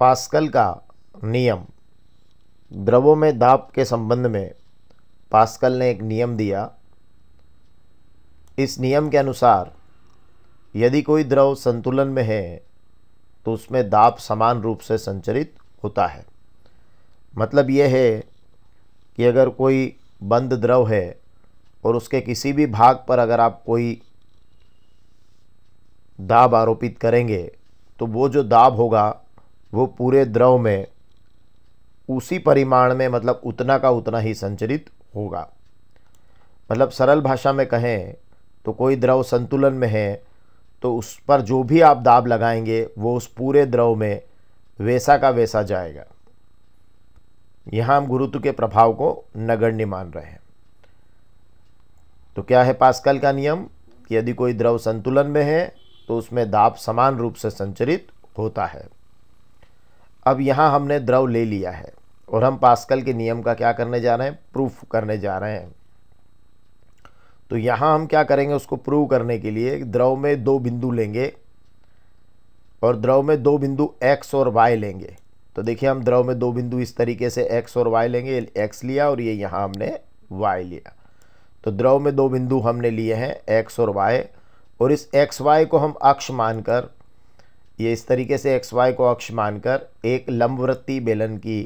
pascal का नियम द्रवों में दाब के संबंध में पास्कल ने एक नियम दिया इस नियम के अनुसार यदि कोई द्रव संतुलन में है तो उसमें दाब समान रूप से संचरित होता है मतलब यह है कि अगर कोई बंद द्रव है और उसके किसी भी भाग पर अगर आप कोई दाब आरोपित करेंगे तो वो जो दाब होगा वो पूरे द्रव में उसी परिमाण में मतलब उतना का उतना ही संचरित होगा मतलब सरल भाषा में कहें तो कोई द्रव संतुलन में है तो उस पर जो भी आप दाब लगाएंगे वो उस पूरे द्रव में वैसा का वैसा जाएगा यहाँ हम गुरुत्व के प्रभाव को नगण्य मान रहे हैं तो क्या है पास्कल का नियम कि यदि कोई द्रव संतुलन में है तो उसमें दाब समान रूप से संचरित होता है अब यहाँ हमने द्रव ले लिया है और हम पास्कल के नियम का क्या करने जा रहे हैं प्रूफ करने जा रहे हैं तो यहाँ हम क्या करेंगे उसको प्रूव करने के लिए द्रव में दो बिंदु लेंगे और द्रव में दो बिंदु एक्स और वाई लेंगे तो देखिए हम द्रव में दो बिंदु इस तरीके से एक्स और वाई लेंगे एक्स लिया और ये यहाँ हमने वाई लिया तो द्रव में दो बिंदु हमने लिए हैं एक्स और वाई और इस एक्स वाई को हम अक्ष मानकर ये इस तरीके से एक्स वाई को अक्ष मानकर एक लंबवृत्ती बेलन की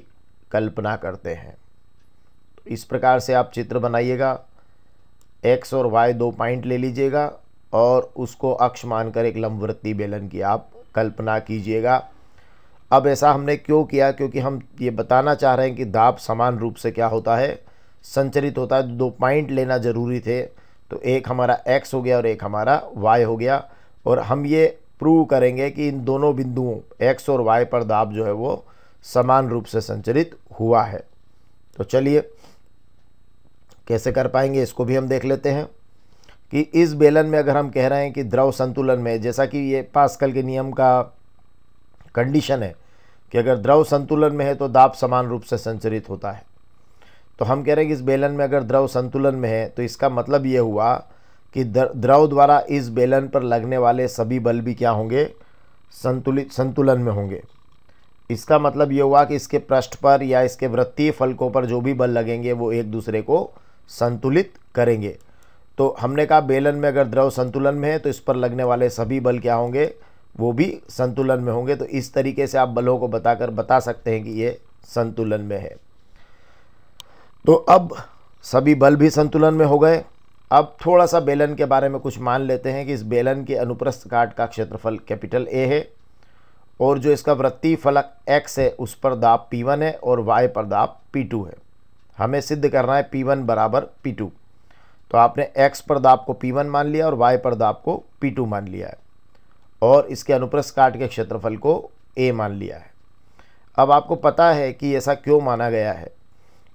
कल्पना करते हैं तो इस प्रकार से आप चित्र बनाइएगा एक्स और वाई दो पॉइंट ले लीजिएगा और उसको अक्ष मानकर एक लंबवृत्ती बेलन की आप कल्पना कीजिएगा अब ऐसा हमने क्यों किया क्योंकि हम ये बताना चाह रहे हैं कि दाब समान रूप से क्या होता है संचरित होता है दो पॉइंट लेना ज़रूरी थे तो एक हमारा एक्स हो गया और एक हमारा वाई हो गया और हम ये प्रूव करेंगे कि इन दोनों बिंदुओं एक्स और वाई पर दाब जो है वो समान रूप से संचरित हुआ है तो चलिए कैसे कर पाएंगे इसको भी हम देख लेते हैं कि इस बेलन में अगर हम कह रहे हैं कि द्रव संतुलन में जैसा कि ये पास्कल के नियम का कंडीशन है कि अगर द्रव संतुलन में है तो दाब समान रूप से संचरित होता है तो हम कह रहे हैं कि इस बेलन में अगर द्रव संतुलन में है तो इसका मतलब ये हुआ कि द्रव द्वारा इस बेलन पर लगने वाले सभी बल भी क्या होंगे संतुलित संतुलन में होंगे इसका मतलब ये हुआ कि इसके पृष्ठ पर या इसके वृत्तीय फलकों पर जो भी बल लगेंगे वो एक दूसरे को संतुलित करेंगे तो हमने कहा बेलन में अगर द्रव संतुलन में है तो इस पर लगने वाले सभी बल क्या होंगे वो भी संतुलन में होंगे तो इस तरीके से आप बलों को बताकर बता सकते हैं कि ये संतुलन में है तो अब सभी बल भी संतुलन में हो गए अब थोड़ा सा बेलन के बारे में कुछ मान लेते हैं कि इस बेलन के अनुप्रस्थ काट का क्षेत्रफल कैपिटल ए है और जो इसका वृत्तीय फलक एक्स है उस पर दाब पी वन है और वाई पर दाब पी टू है हमें सिद्ध करना है पी वन बराबर पी टू तो आपने एक्स पर दाब को पी वन मान लिया और वाई पर दाब को पी टू मान लिया है और इसके अनुप्रस्थ काट के क्षेत्रफल को ए मान लिया है अब आपको पता है कि ऐसा क्यों माना गया है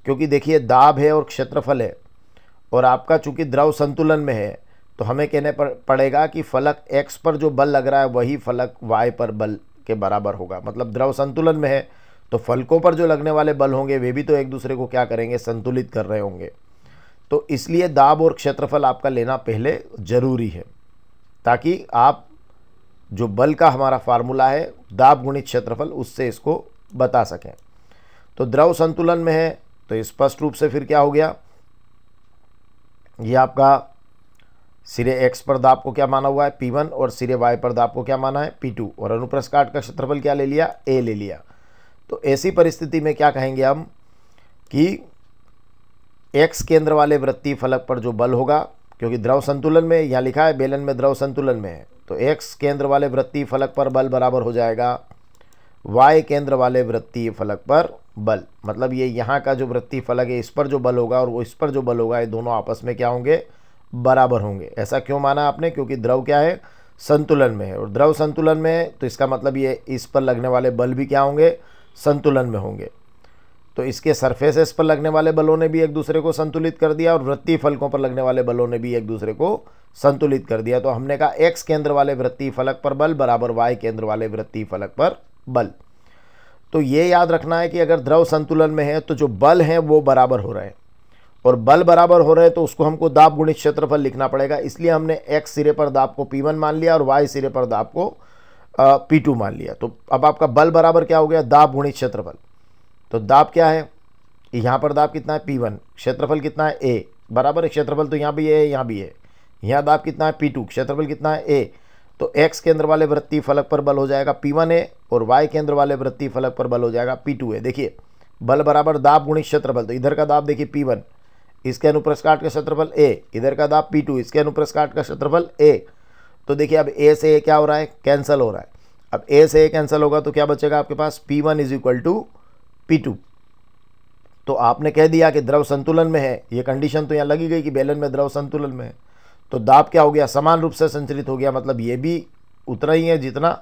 क्योंकि देखिए दाब है और क्षेत्रफल है और आपका चूँकि द्रव संतुलन में है तो हमें कहने पर पड़ेगा कि फलक एक्स पर जो बल लग रहा है वही फलक वाई पर बल के बराबर होगा मतलब द्रव संतुलन में है तो फलकों पर जो लगने वाले बल होंगे वे भी तो एक दूसरे को क्या करेंगे संतुलित कर रहे होंगे तो इसलिए दाब और क्षेत्रफल आपका लेना पहले ज़रूरी है ताकि आप जो बल का हमारा फार्मूला है दाब गुणित क्षेत्रफल उससे इसको बता सकें तो द्रव संतुलन में है तो स्पष्ट रूप से फिर क्या हो गया ये आपका सिरे एक्स पर दाब को क्या माना हुआ है पी वन और सिरे वाई पर दाब को क्या माना है पी टू और अनुप्रस्थ काट का क्षेत्रफल क्या ले लिया ए ले लिया तो ऐसी परिस्थिति में क्या कहेंगे हम कि एक्स केंद्र वाले वृत्तीय फलक पर जो बल होगा क्योंकि द्रव संतुलन में यहाँ लिखा है बेलन में द्रव संतुलन में है तो एक्स केंद्र वाले वृत्तीय फलक पर बल बराबर हो जाएगा वाई केंद्र वाले वृत्तीय फलक पर बल मतलब ये यहाँ का जो वृत्ति फलक है इस पर जो बल होगा और वो इस पर जो बल होगा ये दोनों आपस में क्या होंगे बराबर होंगे ऐसा क्यों माना आपने क्योंकि द्रव क्या है संतुलन में है और द्रव संतुलन में है तो इसका मतलब ये इस पर लगने वाले बल भी क्या होंगे संतुलन में होंगे तो इसके सरफेसेस पर लगने वाले बलों ने भी एक दूसरे को संतुलित कर दिया और वृत्ति फलकों पर लगने वाले बलों ने भी एक दूसरे को संतुलित कर दिया तो हमने कहा एक्स केंद्र वाले वृत्ति फलक पर बल बराबर वाई केंद्र वाले वृत्ति फलक पर बल तो ये याद रखना है कि अगर द्रव संतुलन में है तो जो बल हैं वो बराबर हो रहे हैं और बल बराबर हो रहे हैं तो उसको हमको दाब गुणित क्षेत्रफल लिखना पड़ेगा इसलिए हमने एक्स सिरे पर दाब को पी मान लिया और वाई सिरे पर दाब को पी टू मान लिया तो अब आपका बल बराबर क्या हो गया दाब गुणित क्षेत्रफल तो दाब क्या है यहाँ पर दाब कितना है पी वन क्षेत्रफल कितना है ए बराबर है क्षेत्रफल तो यहाँ भी ए है यहाँ भी है यहाँ दाब कितना है पी टू क्षेत्रफल कितना है ए तो एक्स केंद्र वाले वृत्ति फलक पर बल हो जाएगा पी वन ए और वाई केंद्र वाले वृत्ति फलक पर बल हो जाएगा पी टू ए देखिए बल बराबर दाब गुणित क्षेत्रफल तो इधर का दाब देखिए पी वन इसके अनुप्रस्थ काट का क्षेत्रफल ए इधर का दाब पी टू इसके अनुप्रस्थ काट का क्षेत्रफल ए तो देखिए अब ए से ए क्या हो रहा है कैंसिल हो रहा है अब ए से ए कैंसिल होगा तो क्या बचेगा आपके पास P one is equal to P two तो आपने कह दिया कि द्रव संतुलन में है ये कंडीशन तो यहाँ लगी गई कि बेलन में द्रव संतुलन में है तो दाब क्या हो गया समान रूप से संचरित हो गया मतलब ये भी उतना ही है जितना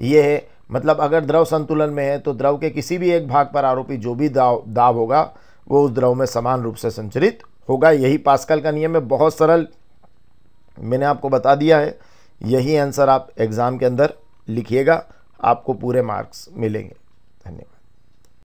ये है मतलब अगर द्रव संतुलन में है तो द्रव के किसी भी एक भाग पर आरोपी जो भी दाव दाब होगा वो उस द्रव में समान रूप से संचरित होगा यही पास्कल का नियम है बहुत सरल मैंने आपको बता दिया है यही आंसर आप एग्ज़ाम के अंदर लिखिएगा आपको पूरे मार्क्स मिलेंगे धन्यवाद